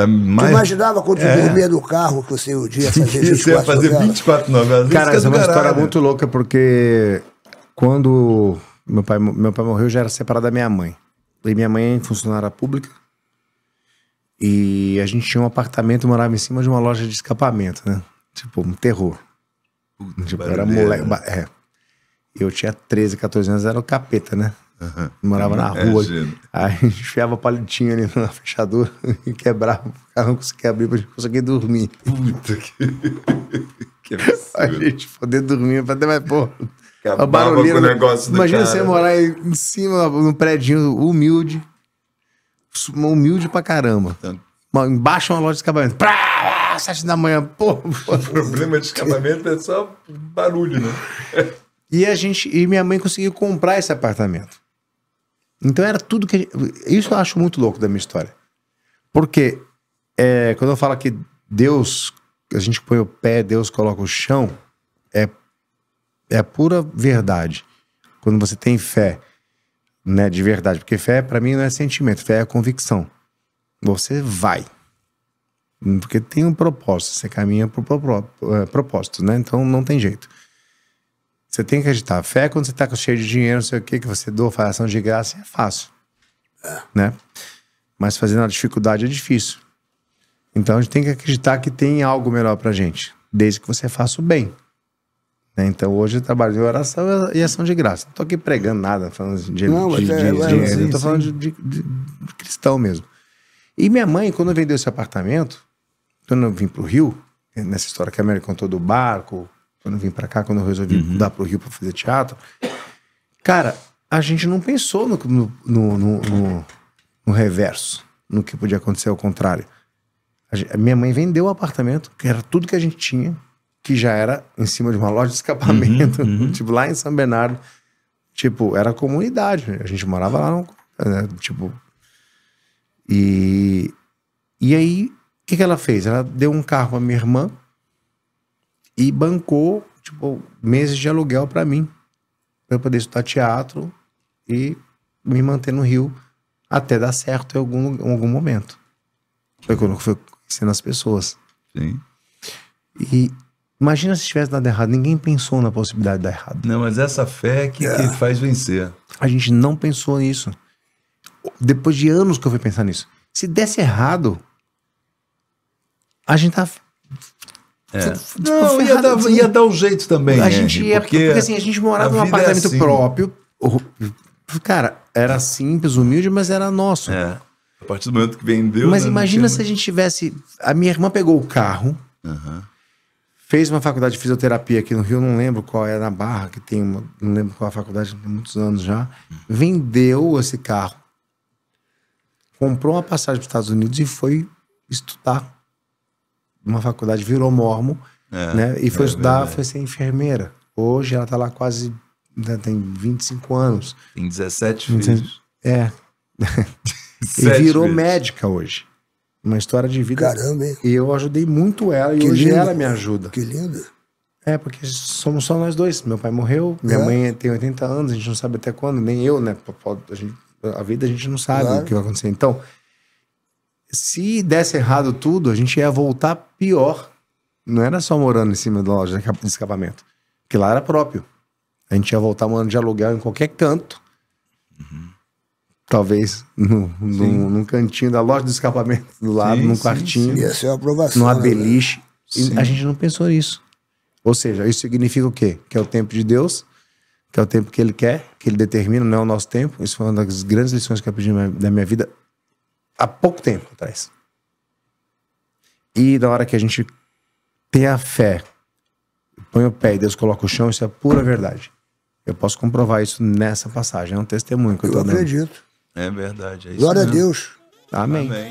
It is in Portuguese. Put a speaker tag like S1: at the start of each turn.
S1: Da mais... Tu imaginava quando é. dormia no carro que você o dia fazia 24 você ia fazer novelas? 24 novelas. Cara, é essa é uma caralho. história muito louca, porque quando meu pai, meu pai morreu, eu já era separado da minha mãe. E minha mãe é funcionária pública. E a gente tinha um apartamento, morava em cima de uma loja de escapamento, né? Tipo, um terror. Puta, tipo, era moleque. É. Eu tinha 13, 14 anos, era o capeta, né? Uhum. Morava na é, rua. Aí a gente enfiava palitinho ali na fechadura e quebrava. O carro não conseguia abrir, pra gente conseguir dormir. Puta que. que A gente poder dormir, até mais, pô. Acabava a barulheira. o negócio Imagina cara. você né? morar em cima, num prédio humilde. Humilde pra caramba. Embaixo é uma loja de escapamento. Prá! Sete da manhã, pô. pô. O problema de escapamento é só barulho, né? E a gente e minha mãe conseguiu comprar esse apartamento. Então era tudo que. Isso eu acho muito louco da minha história. Porque é, quando eu falo que Deus, a gente põe o pé, Deus coloca o chão, é, é a pura verdade. Quando você tem fé, né, de verdade. Porque fé, para mim, não é sentimento, fé é convicção. Você vai. Porque tem um propósito, você caminha pro é, propósito, né? Então não tem jeito. Você tem que acreditar. A fé, é quando você está cheio de dinheiro, não sei o que, que você doa, faz ação de graça, é fácil. É. Né? Mas fazendo a dificuldade é difícil. Então a gente tem que acreditar que tem algo melhor pra gente, desde que você faça o bem. Né? Então hoje eu trabalho de oração e ação de graça. Não tô aqui pregando nada, falando de, não, de, de, é, de, é, de sim, eu tô sim. falando de, cristão mesmo. E minha mãe, quando vendeu esse apartamento, quando eu vim pro Rio, nessa história que a Mary contou do barco, quando eu vim para cá, quando eu resolvi uhum. mudar pro Rio para fazer teatro, cara, a gente não pensou no, no, no, no, no reverso, no que podia acontecer ao contrário. A, gente, a minha mãe vendeu o apartamento, que era tudo que a gente tinha, que já era em cima de uma loja de escapamento, uhum, uhum. tipo, lá em São Bernardo. Tipo, era comunidade, a gente morava lá, no, né, tipo... E, e aí, o que, que ela fez? Ela deu um carro à minha irmã, e bancou, tipo, meses de aluguel para mim, para eu poder estudar teatro e me manter no Rio até dar certo em algum, em algum momento. Foi quando eu fui conhecendo as pessoas. Sim. E imagina se tivesse dado errado, ninguém pensou na possibilidade de dar errado. Não, mas essa fé é que, é. que faz vencer. A gente não pensou nisso. Depois de anos que eu fui pensar nisso. Se desse errado, a gente tá é. Tipo, tipo, não, ia dar, assim, ia dar um jeito também. A né? gente ia, é, porque, porque, assim, a gente morava num é apartamento assim. próprio. Cara, era simples, humilde, mas era nosso. É. A partir do momento que vendeu. Mas né, imagina se a gente tivesse. A minha irmã pegou o carro, uhum. fez uma faculdade de fisioterapia aqui no Rio, não lembro qual é, na Barra, que tem uma. Não lembro qual é a faculdade, tem muitos anos já. Uhum. Vendeu esse carro, comprou uma passagem para os Estados Unidos e foi estudar uma faculdade, virou mormo, é, né? E foi é, estudar, foi ser enfermeira. Hoje ela está lá quase, né, tem 25 anos. Tem 17 filhos. É. e virou vezes. médica hoje. Uma história de vida. Caramba, hein? E eu ajudei muito ela que e hoje lindo. ela me ajuda. Que linda. É, porque somos só nós dois. Meu pai morreu, minha é. mãe tem 80 anos, a gente não sabe até quando, nem eu, né? A, gente, a vida a gente não sabe claro. o que vai acontecer. Então, se desse errado tudo, a gente ia voltar pior. Não era só morando em cima da loja de escapamento, que lá era próprio. A gente ia voltar morando de aluguel em qualquer canto. Uhum. Talvez no, num cantinho da loja de escapamento do lado, sim, num quartinho. Sim, sim. Ia ser uma aprovação. Numa né, beliche. a gente não pensou nisso. Ou seja, isso significa o quê? Que é o tempo de Deus, que é o tempo que Ele quer, que Ele determina, não é o nosso tempo. Isso foi uma das grandes lições que eu aprendi da minha vida há pouco tempo atrás. E na hora que a gente tem a fé, põe o pé e Deus coloca o chão, isso é pura verdade. Eu posso comprovar isso nessa passagem, é um testemunho que eu, eu dando. Eu acredito. É verdade. É Glória mesmo. a Deus. Amém. Amém.